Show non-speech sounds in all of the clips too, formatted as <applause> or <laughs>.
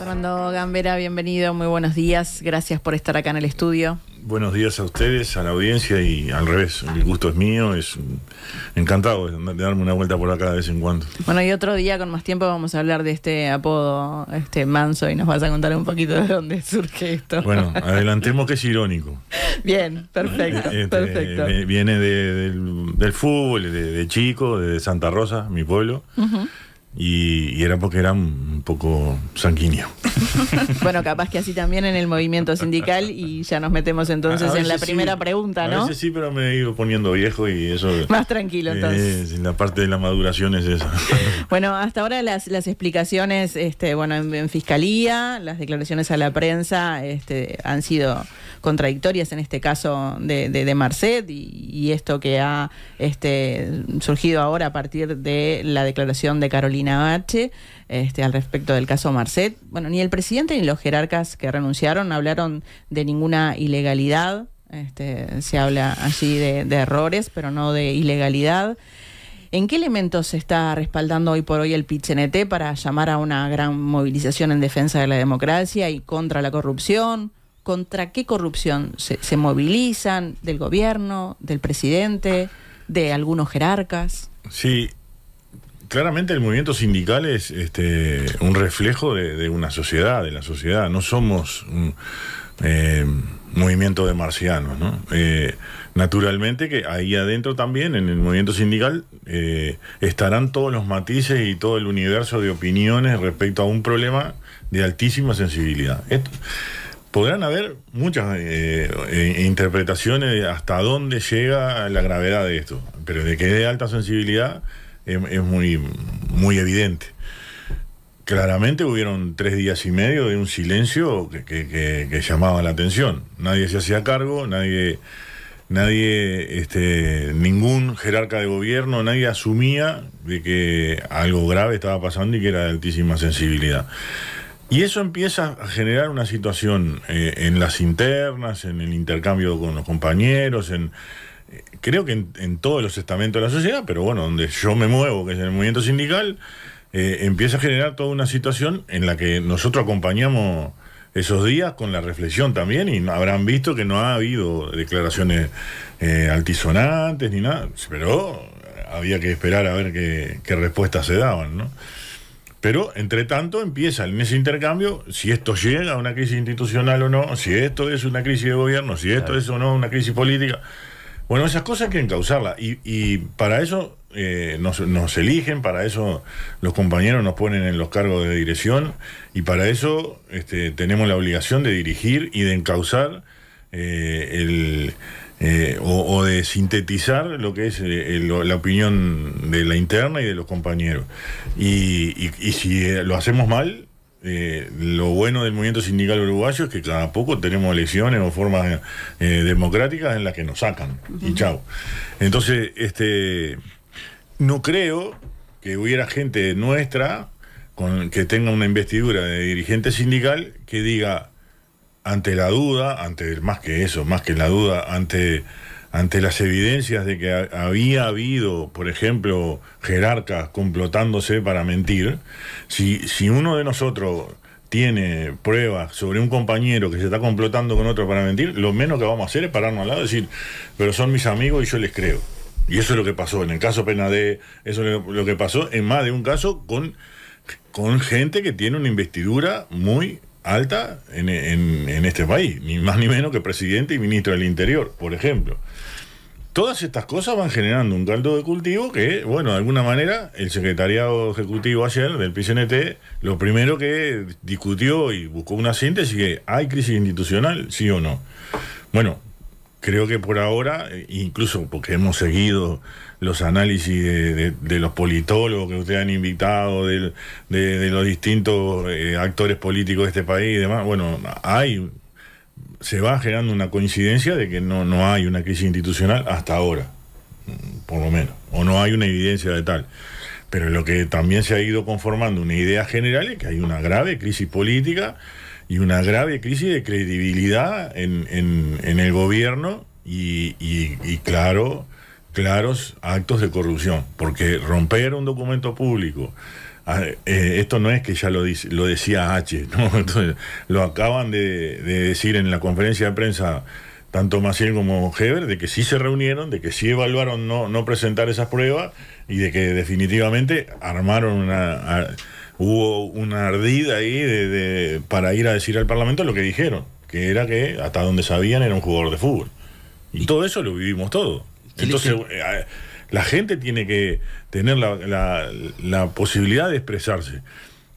Fernando Gambera, bienvenido, muy buenos días, gracias por estar acá en el estudio. Buenos días a ustedes, a la audiencia y al revés, el gusto es mío, es encantado de darme una vuelta por acá de vez en cuando. Bueno, y otro día con más tiempo vamos a hablar de este apodo, este manso, y nos vas a contar un poquito de dónde surge esto. Bueno, adelantemos que es irónico. <laughs> Bien, perfecto, este, perfecto. Eh, viene del, fútbol, de, Chico, de Santa Rosa, mi pueblo. Y, era porque era un poco sanguíneo <laughs> bueno, capaz que así también en el movimiento sindical y ya nos metemos entonces en la primera pregunta, ¿no? A sí, pero me ido poniendo viejo y eso... <laughs> Más tranquilo entonces. la parte de la maduración es esa. <laughs> bueno, hasta ahora las, explicaciones, este, bueno, en, fiscalía, las declaraciones a la prensa este, han sido contradictorias en este caso de, de, Marcet y, y, esto que ha este, surgido ahora a partir de la declaración de Carolina este, al respecto del caso Marcet. Bueno, ni el presidente ni los jerarcas que renunciaron hablaron de ninguna ilegalidad. Este, se habla allí de, errores, pero no de ilegalidad. ¿En qué elementos se está respaldando hoy por hoy el Pichinete para llamar a una gran movilización en defensa de la democracia y contra la corrupción? ¿Contra qué corrupción se, se movilizan? ¿Del gobierno? ¿Del presidente? ¿De algunos jerarcas? Sí, claramente el movimiento sindical es este, un reflejo de, una sociedad, de la sociedad. No somos un eh, movimiento de marcianos, ¿no? Eh, naturalmente que ahí adentro también, en el movimiento sindical, eh, estarán todos los matices y todo el universo de opiniones respecto a un problema de altísima sensibilidad. podrán haber muchas interpretaciones de hasta dónde llega la gravedad de esto, pero de que es de alta sensibilidad es, muy, muy evidente. Claramente hubieron tres días y medio de un silencio que, llamaba la atención. Nadie se hacía cargo, nadie nadie, este, ningún jerarca de gobierno, nadie asumía de que algo grave estaba pasando y que era de altísima sensibilidad. Y eso empieza a generar una situación eh, en las internas, en el intercambio con los compañeros, en, creo que en, todos los estamentos de la sociedad, pero bueno, donde yo me muevo, que es en el movimiento sindical, eh, empieza a generar toda una situación en la que nosotros acompañamos esos días con la reflexión también y habrán visto que no ha habido declaraciones eh, altisonantes ni nada, pero había que esperar a ver qué, respuestas se daban, ¿no? Pero, entre tanto, empieza en ese intercambio si esto llega a una crisis institucional o no, si esto es una crisis de gobierno, si esto es o no una crisis política. Bueno, esas cosas hay que encauzarlas y, para eso eh, nos, eligen, para eso los compañeros nos ponen en los cargos de dirección y para eso este, tenemos la obligación de dirigir y de encauzar eh, eh, o, de sintetizar lo que es la opinión de la interna y de los compañeros. y si lo hacemos mal, eh, lo bueno del movimiento sindical uruguayo es que cada poco tenemos elecciones o formas eh, democráticas en las que nos sacan y chao. Entonces, este, no creo que hubiera gente nuestra que tenga una investidura de dirigente sindical que diga ante la duda, ante más que eso, más que la duda, ante ante las evidencias de que había habido, por ejemplo, jerarcas complotándose para mentir, si, si uno de nosotros tiene pruebas sobre un compañero que se está complotando con otro para mentir, lo menos que vamos a hacer es pararnos al lado y decir, pero son mis amigos y yo les creo. Y eso es lo que pasó en el caso Penadé, eso es lo que pasó en más de un caso con, con gente que tiene una investidura muy alta en, en, en, este país, ni más ni menos que presidente y ministro del Interior, por ejemplo todas estas cosas van generando un caldo de cultivo que, bueno, de alguna manera, el secretariado ejecutivo ayer del PCNT, lo primero que discutió y buscó una síntesis que hay crisis institucional, sí o no. Bueno, creo que por ahora, eh, incluso porque hemos seguido los análisis de, los politólogos que ustedes han invitado, de, los distintos eh, actores políticos de este país y demás, bueno, hay se va generando una coincidencia de que no, no hay una crisis institucional hasta ahora, por lo menos, o no hay una evidencia de tal. Pero lo que también se ha ido conformando una idea general es que hay una grave crisis política y una grave crisis de credibilidad en, en, en el gobierno y, y, y, claro, claros actos de corrupción, porque romper un documento público, Ah, eh, esto no es que ya lo, dice, lo decía H, ¿no? <laughs> lo acaban de, decir en la conferencia de prensa tanto Maciel como Heber, de que sí se reunieron, de que sí evaluaron no, no presentar esas pruebas y de que definitivamente armaron una... hubo una ardida ahí de, para ir a decir al Parlamento lo que dijeron, que era que hasta donde sabían era un jugador de fútbol. Y, todo eso lo vivimos todo. Entonces... Eh, la gente tiene que tener la, posibilidad de expresarse.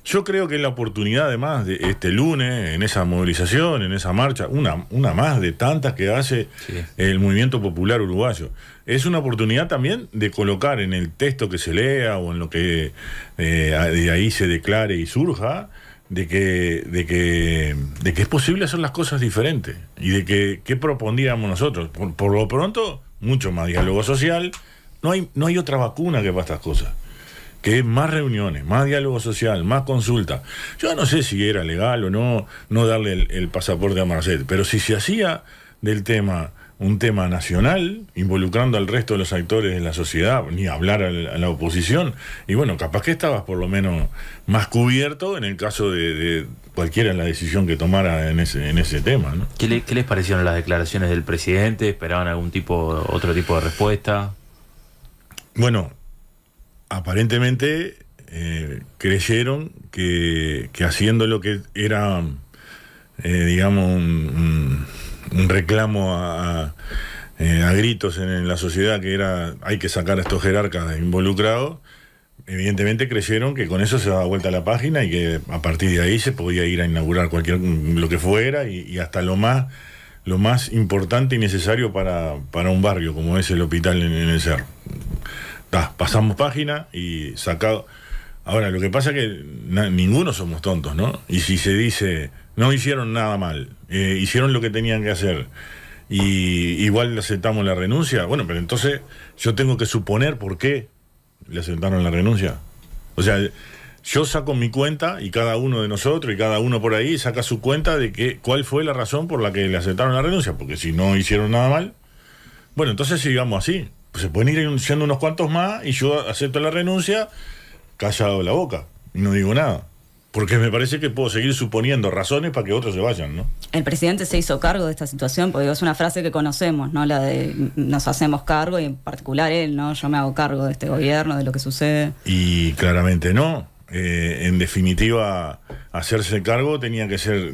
Yo creo que es la oportunidad, además, de este lunes, en esa movilización, en esa marcha, una, una más de tantas que hace el movimiento popular uruguayo. Es una oportunidad también de colocar en el texto que se lea o en lo que eh, de ahí se declare y surja, de que, de, que, de que es posible hacer las cosas diferentes y de que, qué proponíamos nosotros. Por, por lo pronto, mucho más diálogo social, no hay, no hay otra vacuna que para estas cosas. Que es más reuniones, más diálogo social, más consulta. Yo no sé si era legal o no, no darle el, pasaporte a Marcet, pero si se hacía del tema un tema nacional, involucrando al resto de los actores de la sociedad, ni hablar a la, oposición. Y bueno, capaz que estabas por lo menos más cubierto en el caso de, de cualquiera la decisión que tomara en ese, en ese tema. ¿no? ¿Qué, ¿Qué, les parecieron las declaraciones del presidente? ¿Esperaban algún tipo, otro tipo de respuesta? Bueno, aparentemente eh, creyeron que, haciendo lo que era, eh, digamos, un, reclamo a, eh, gritos en, la sociedad, que era hay que sacar a estos jerarcas involucrados, evidentemente creyeron que con eso se daba vuelta la página y que a partir de ahí se podía ir a inaugurar cualquier lo que fuera y hasta lo más lo más importante y necesario para, para un barrio como es el hospital en, el cerro. pasamos página y sacado. Ahora, lo que pasa es que ninguno somos tontos, ¿no? Y si se dice, no hicieron nada mal, eh, hicieron lo que tenían que hacer, y igual aceptamos la renuncia, bueno, pero entonces yo tengo que suponer por qué le aceptaron la renuncia. O sea, yo saco mi cuenta y cada uno de nosotros y cada uno por ahí saca su cuenta de que cuál fue la razón por la que le aceptaron la renuncia, porque si no hicieron nada mal, bueno, entonces sigamos así. Pues se pueden ir renunciando unos cuantos más y yo acepto la renuncia callado la boca y no digo nada. Porque me parece que puedo seguir suponiendo razones para que otros se vayan, ¿no? El presidente se hizo cargo de esta situación, porque es una frase que conocemos, ¿no? La de nos hacemos cargo y en particular él, ¿no? Yo me hago cargo de este gobierno, de lo que sucede. Y claramente no. Eh, en definitiva, hacerse cargo tenía que ser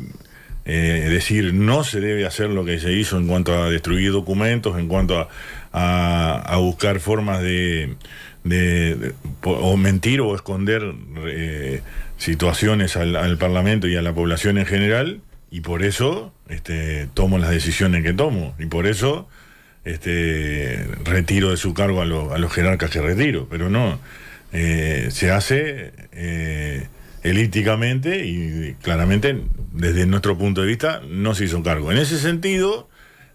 eh, decir no se debe hacer lo que se hizo en cuanto a destruir documentos, en cuanto a, a, buscar formas de, o mentir o esconder eh, situaciones al, Parlamento y a la población en general, y por eso este, tomo las decisiones que tomo, y por eso este, retiro de su cargo a, a los jerarcas que retiro, pero no eh, se hace eh, elípticamente y claramente desde nuestro punto de vista no se hizo cargo. En ese sentido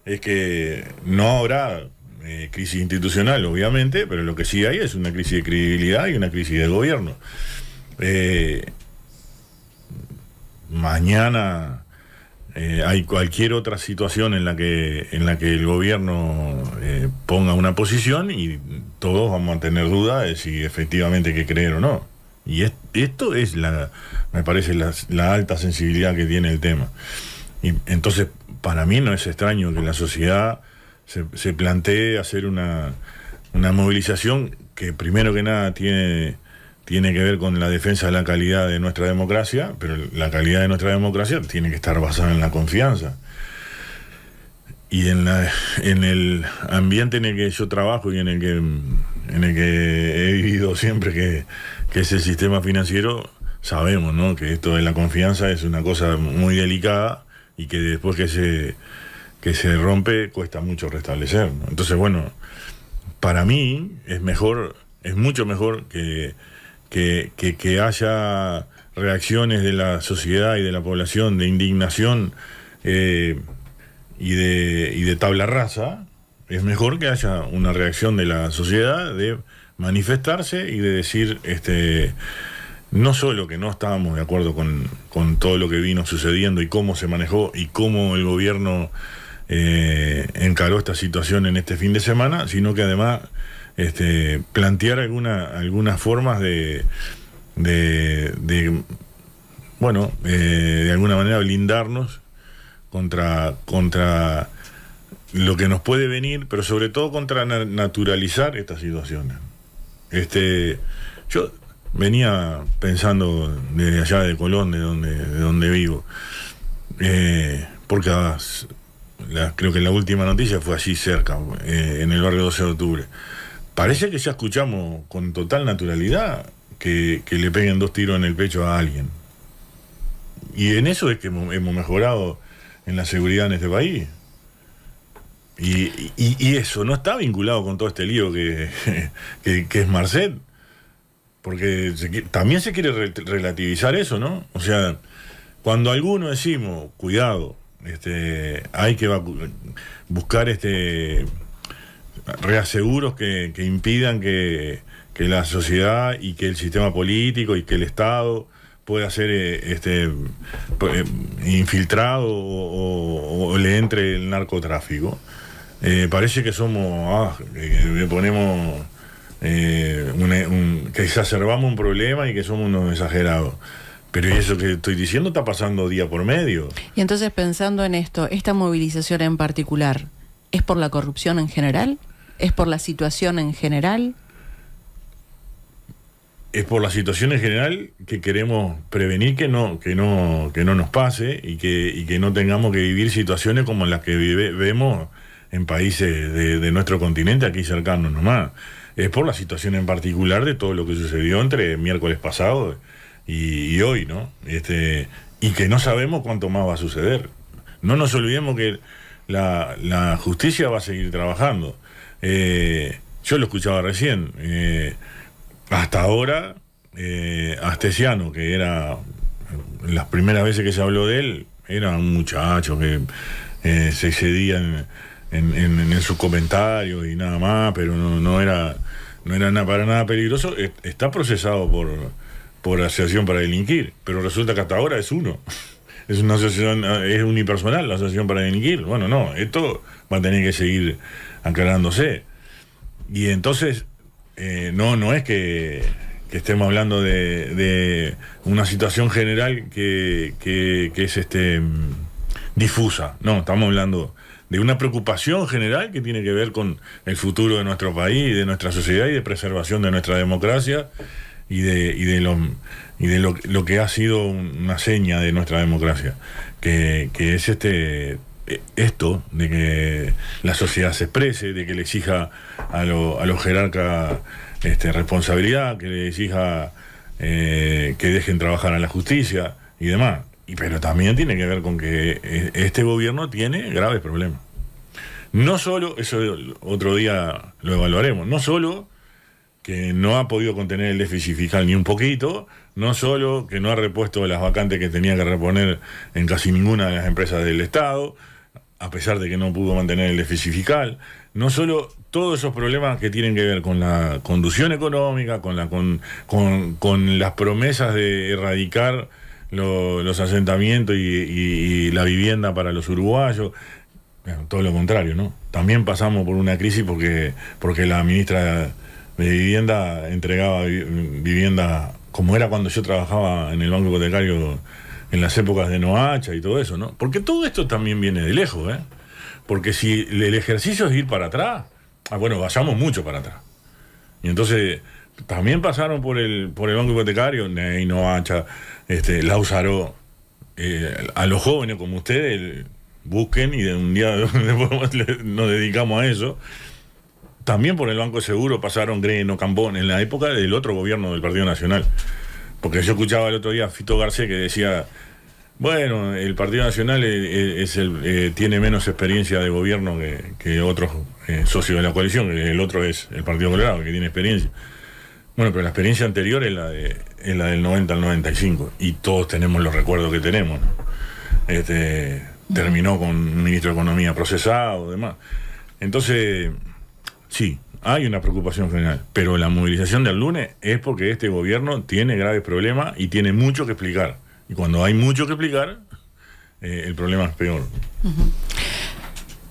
es que no habrá eh, crisis institucional, obviamente, pero lo que sí hay es una crisis de credibilidad y una crisis de gobierno. Eh, mañana eh, hay cualquier otra situación en la que, en la que el gobierno eh, ponga una posición y todos vamos a tener dudas de si efectivamente hay que creer o no. Y esto es la, me parece, la, alta sensibilidad que tiene el tema. Y entonces, para mí no es extraño que la sociedad se, se plantee hacer una, una movilización que primero que nada tiene tiene que ver con la defensa de la calidad de nuestra democracia, pero la calidad de nuestra democracia tiene que estar basada en la confianza. Y en, en el ambiente en el que yo trabajo y en el que, he vivido siempre, que, es el sistema financiero, sabemos que esto de la confianza es una cosa muy delicada y que después que se, se rompe cuesta mucho restablecer. Entonces, bueno, para mí es mejor, es mucho mejor que que, haya reacciones de la sociedad y de la población de indignación eh, y, de, de tabla raza es mejor que haya una reacción de la sociedad de manifestarse y de decir este no solo que no estábamos de acuerdo con, todo lo que vino sucediendo y cómo se manejó y cómo el gobierno eh, encaró esta situación en este fin de semana, sino que además este, plantear alguna, algunas formas de, de, bueno, eh, de alguna manera blindarnos contra, contra lo que nos puede venir, pero sobre todo contra naturalizar estas situaciones. Este, yo venía pensando desde allá de Colón, de donde, vivo, eh, porque creo que la última noticia fue allí cerca, eh, en el barrio 12 de octubre. Parece que ya escuchamos con total naturalidad que, le peguen dos tiros en el pecho a alguien. Y en eso es que hemos mejorado en la seguridad en este país. Y, eso no está vinculado con todo este lío que, <laughs> es Marcet. Porque también se quiere relativizar eso, ¿no? O sea, cuando algunos decimos, cuidado, este, hay que buscar este reaseguros que, impidan que, la sociedad y que el sistema político y que el Estado pueda ser eh, este, eh, infiltrado o, le entre el narcotráfico. Eh, parece que somos, ah, ponemos, que exacerbamos un problema y que somos unos exagerados. Pero eso que estoy diciendo está pasando día por medio. Y entonces pensando en esto, esta movilización en particular, ¿Es por la corrupción en general? ¿Es por la situación en general? Es por la situación en general que queremos prevenir que no, que no, que no nos pase y que, que no tengamos que vivir situaciones como las que vemos en países de, nuestro continente, aquí cercanos nomás. Es por la situación en particular de todo lo que sucedió entre miércoles pasado y, hoy, ¿no? Este, y que no sabemos cuánto más va a suceder. No nos olvidemos que la, justicia va a seguir trabajando. Eh, yo lo escuchaba recién. Eh, hasta ahora, eh, Astesiano, que era las primeras veces que se habló de él, era un muchacho que eh, se excedía en, sus comentarios y nada más, pero no, era no era para nada peligroso. E, está procesado por, por asociación para delinquir, pero resulta que hasta ahora es uno es una asociación, eh, es unipersonal la asociación para delinquir. Bueno, no, esto va a tener que seguir aclarándose. Y entonces, eh, no, no es que, estemos hablando de, una situación general que, es este difusa. No, estamos hablando de una preocupación general que tiene que ver con el futuro de nuestro país, de nuestra sociedad y de preservación de nuestra democracia y de, y de, lo, y de lo, que ha sido una seña de nuestra democracia, que, es este esto de que la sociedad se exprese, de que le exija a, a los jerarcas este, responsabilidad, que le exija eh, que dejen trabajar a la justicia y demás. Y, pero también tiene que ver con que e, este gobierno tiene graves problemas. No solo, eso otro día lo evaluaremos, no solo que no ha podido contener el déficit fiscal ni un poquito, no solo que no ha repuesto las vacantes que tenía que reponer en casi ninguna de las empresas del Estado, a pesar de que no pudo mantener el déficit fiscal, no solo todos esos problemas que tienen que ver con la conducción económica, con, la, con, las promesas de erradicar los asentamientos y, la vivienda para los uruguayos, todo lo contrario, ¿no? También pasamos por una crisis porque, porque la ministra de vivienda entregaba vivienda como era cuando yo trabajaba en el banco hipotecario en las épocas de Noacha y todo eso, ¿no? Porque todo esto también viene de lejos, ¿eh? Porque si el ejercicio es ir para atrás, ah, bueno, vayamos mucho para atrás. Y entonces también pasaron por el, por el banco hipotecario, Ney, Noacha, este, eh, a los jóvenes como ustedes, busquen y de un día <laughs> nos dedicamos a eso también por el Banco Seguro pasaron Greno, Cambón, en la época del otro gobierno del Partido Nacional. Porque yo escuchaba el otro día a Fito García que decía, bueno, el Partido Nacional es, el, eh, tiene menos experiencia de gobierno que, otros eh, socios de la coalición, el otro es el Partido Colorado, que tiene experiencia. Bueno, pero la experiencia anterior es la, de, la del 90 al 95, y todos tenemos los recuerdos que tenemos. Este, terminó con un ministro de Economía procesado, demás. Entonces... Sí, hay una preocupación general, pero la movilización del lunes es porque este gobierno tiene graves problemas y tiene mucho que explicar. Y cuando hay mucho que explicar, eh, el problema es peor.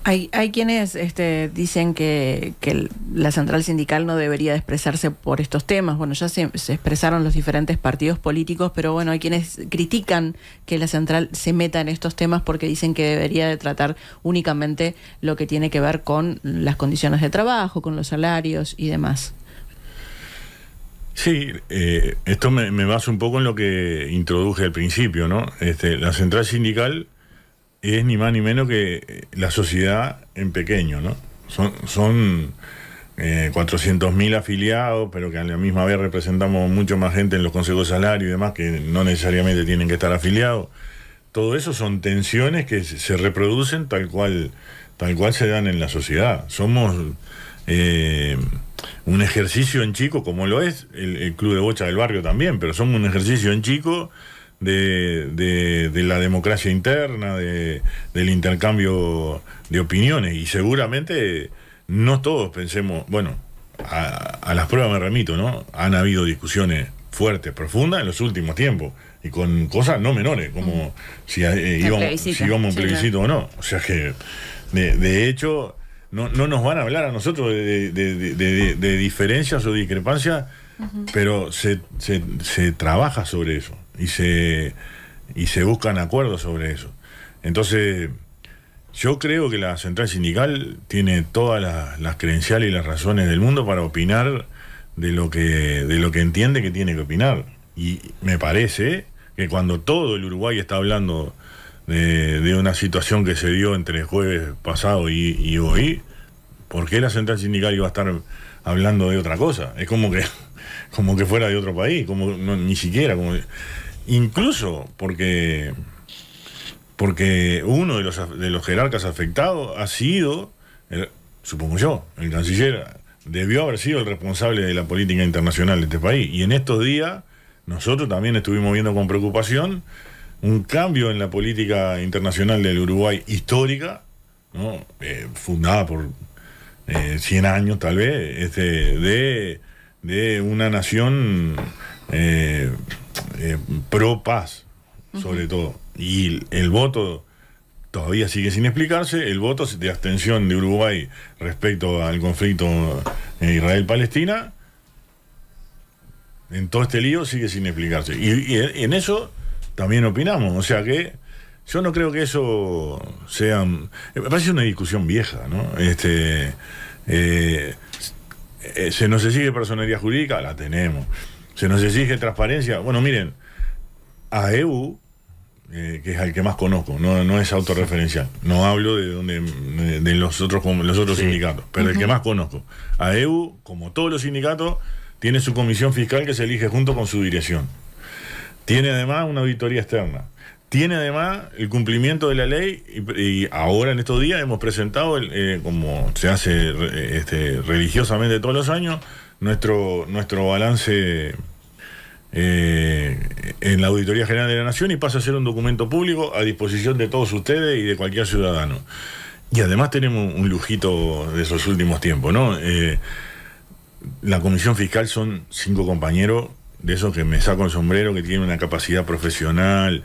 Hay, hay quienes este, dicen que, la central sindical no debería de expresarse por estos temas. Bueno, ya se, expresaron los diferentes partidos políticos, pero bueno, hay quienes critican que la central se meta en estos temas porque dicen que debería de tratar únicamente lo que tiene que ver con las condiciones de trabajo, con los salarios y demás. Sí, eh, esto me, me basa un poco en lo que introduje al principio, ¿no? Este, la central sindical es ni más ni menos que eh, la sociedad en pequeño, ¿no? Son, son 400.000 eh, afiliados, pero que a la misma vez representamos mucho más gente en los consejos de salario y demás, que no necesariamente tienen que estar afiliados. Todo eso son tensiones que se reproducen tal cual, tal cual se dan en la sociedad. Somos eh, un ejercicio en chico, como lo es el Club de Bocha del Barrio también, pero somos un ejercicio en chico de, de, la democracia interna, de, del intercambio de opiniones. Y seguramente no todos pensemos, bueno, a, las pruebas me remito, ¿no? Han habido discusiones fuertes, profundas en los últimos tiempos y con cosas no menores, como si, eh, íbamos, un plebiscito o no. O sea que, de, hecho, no, no, nos van a hablar a nosotros de, diferencias o discrepancias, pero se, se trabaja sobre eso y se, y se buscan acuerdos sobre eso. Entonces, yo creo que la central sindical tiene todas las, las credenciales y las razones del mundo para opinar de lo que, de lo que entiende que tiene que opinar. Y me parece que cuando todo el Uruguay está hablando de, una situación que se dio entre el jueves pasado y, hoy, ¿por qué la central sindical iba a estar hablando de otra cosa? Es como que, <laughs> como que fuera de otro país, como ni siquiera. Como, Incluso porque, porque uno de los, de los jerarcas afectados ha sido, supongo yo, el canciller debió haber sido el responsable de la política internacional de este país. Y en estos días nosotros también estuvimos viendo con preocupación un cambio en la política internacional del Uruguay histórica, eh, fundada por eh, 100 años tal vez, este, de, de una nación eh, eh, pro paz, sobre todo. Y el, voto todavía sigue sin explicarse, el voto de abstención de Uruguay respecto al conflicto eh, Israel-Palestina, en todo este lío sigue sin explicarse. Y, en eso también opinamos, o sea que yo no creo que eso sea... parece una discusión vieja, ¿no? Este, ¿Se nos exige personería jurídica? La tenemos. Se nos exige transparencia. Bueno, miren, a EU, eh, que es al que más conozco, no, es autorreferencial, no hablo de, donde, de, los otros, los otros sindicatos, pero el que más conozco. A EU, como todos los sindicatos, tiene su comisión fiscal que se elige junto con su dirección. Tiene además una auditoría externa. Tiene además el cumplimiento de la ley y, ahora en estos días hemos presentado, eh, como se hace eh, este, religiosamente todos los años, nuestro, nuestro balance eh, en la Auditoría General de la Nación y pasa a ser un documento público a disposición de todos ustedes y de cualquier ciudadano. Y además tenemos un lujito de esos últimos tiempos, ¿no? Eh, la Comisión Fiscal son cinco compañeros de esos que me saco el sombrero, que tienen una capacidad profesional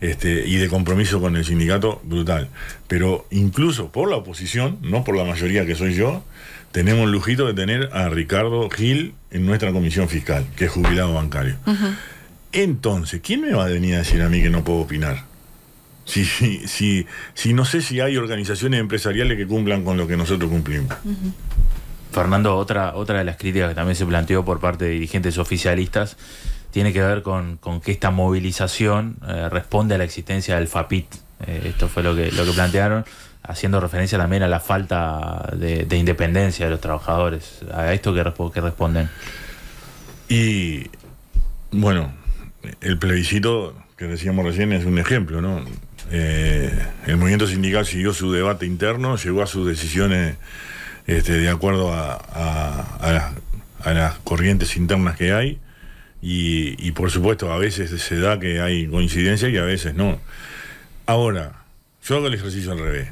este, y de compromiso con el sindicato brutal. Pero incluso por la oposición, no por la mayoría que soy yo, tenemos el lujito de tener a Ricardo Gil en nuestra comisión fiscal, que es jubilado bancario. Entonces, ¿quién me va a venir a decir a mí que no puedo opinar? Si, si, si, si no sé si hay organizaciones empresariales que cumplan con lo que nosotros cumplimos. Fernando, otra, otra de las críticas que también se planteó por parte de dirigentes oficialistas tiene que ver con, con que esta movilización eh, responde a la existencia del FAPIT. Eh, esto fue lo que, lo que plantearon haciendo referencia también a la falta de, independencia de los trabajadores. ¿A esto que, responden? Y bueno, el plebiscito que decíamos recién es un ejemplo, ¿no? Eh, el movimiento sindical siguió su debate interno, llegó a sus decisiones este, de acuerdo a, a, las, corrientes internas que hay y, y, por supuesto a veces se da que hay coincidencia y a veces no. Ahora, yo hago el ejercicio al revés.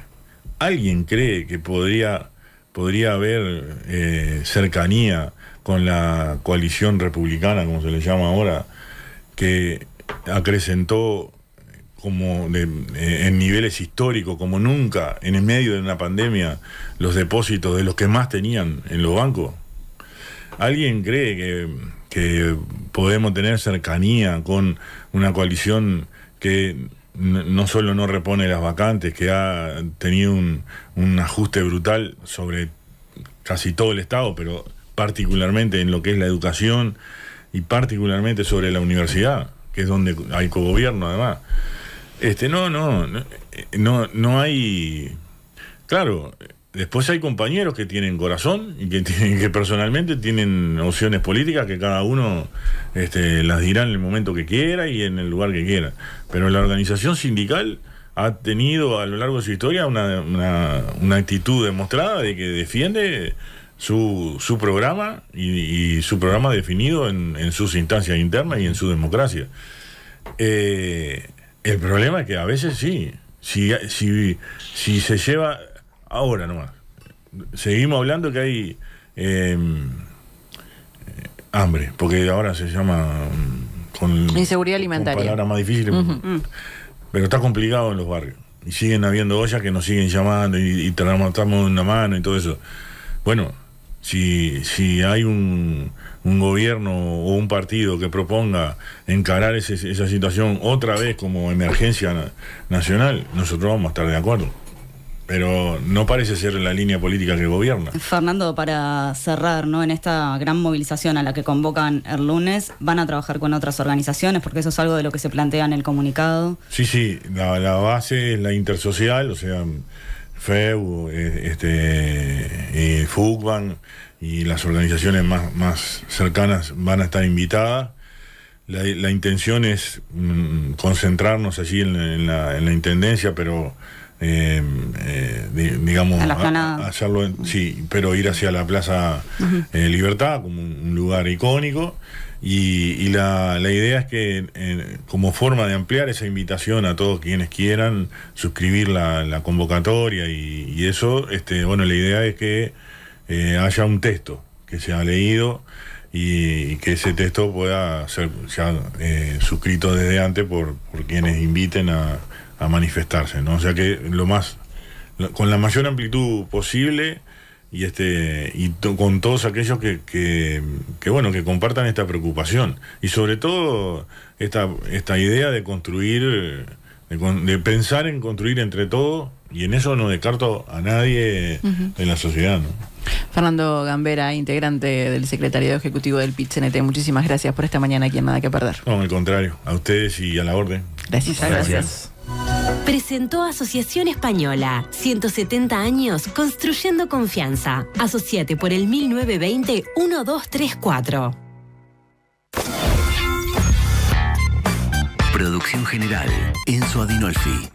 ¿Alguien cree que podría, podría haber eh, cercanía con la coalición republicana, como se le llama ahora, que acrecentó como eh, en niveles históricos, como nunca, en el medio de una pandemia, los depósitos de los que más tenían en los bancos? ¿Alguien cree que, que podemos tener cercanía con una coalición que no solo no repone las vacantes, que ha tenido un, un, ajuste brutal sobre casi todo el Estado, pero particularmente en lo que es la educación y particularmente sobre la universidad, que es donde hay cogobierno además. Este, no, no, no, eh, no hay... Claro, Después hay compañeros que tienen corazón y que, <laughs> tienen, que personalmente tienen opciones políticas que cada uno este, las dirá en el momento que quiera y en el lugar que quiera. Pero la organización sindical ha tenido a lo largo de su historia una, actitud demostrada de que defiende su, su programa y, su programa definido en, sus instancias internas y en su democracia. Eh, el problema es que a veces sí, si, si, si se lleva Ahora nomás. Seguimos hablando que hay em, hambre, porque ahora se llama mm, con inseguridad alimentaria. Palabras más difícil. Pero está complicado en los barrios. Y siguen habiendo ollas que nos siguen llamando y, y tratamos una mano y todo eso. Bueno, si, si hay un, gobierno o un partido que proponga encarar esa situación otra vez como emergencia nacional, nosotros vamos a estar de acuerdo pero no parece ser la línea política que gobierna. Fernando, para cerrar, ¿no? En esta gran movilización a la que convocan el lunes, ¿van a trabajar con otras organizaciones? Porque eso es algo de lo que se plantea en el comunicado. Sí, sí, la, base es la intersocial, o sea, FEU, eh, este, FUCBAN y las organizaciones más, más cercanas van a estar invitadas. La, intención es mm, concentrarnos allí en la intendencia, pero Em, eh, digamos, hacerlo, sí, pero ir hacia la Plaza eh, Libertad como un, lugar icónico. Y, la, la, idea es que, como forma de ampliar esa invitación a todos quienes quieran suscribir la, la convocatoria y, eso, este, bueno, la idea es que eh, haya un texto que sea leído y, que ese texto pueda ser ya eh, suscrito desde antes por, por quienes inviten a, a manifestarse, ¿no? O sea que lo más, con la mayor amplitud posible y este y con todos aquellos que, que, bueno que compartan esta preocupación y sobre todo esta esta idea de construir de, pensar en construir entre todos y en eso no descarto a nadie en la sociedad ¿no? Fernando Gambera, integrante del secretario ejecutivo del PIT muchísimas gracias por esta mañana aquí en Nada que Perder. No, al contrario, a ustedes y a la orden. Gracias. gracias presentó Asociación Española, 170 años construyendo confianza. Asociate por el 1920 1234. Producción general, Enzo Adinolfi.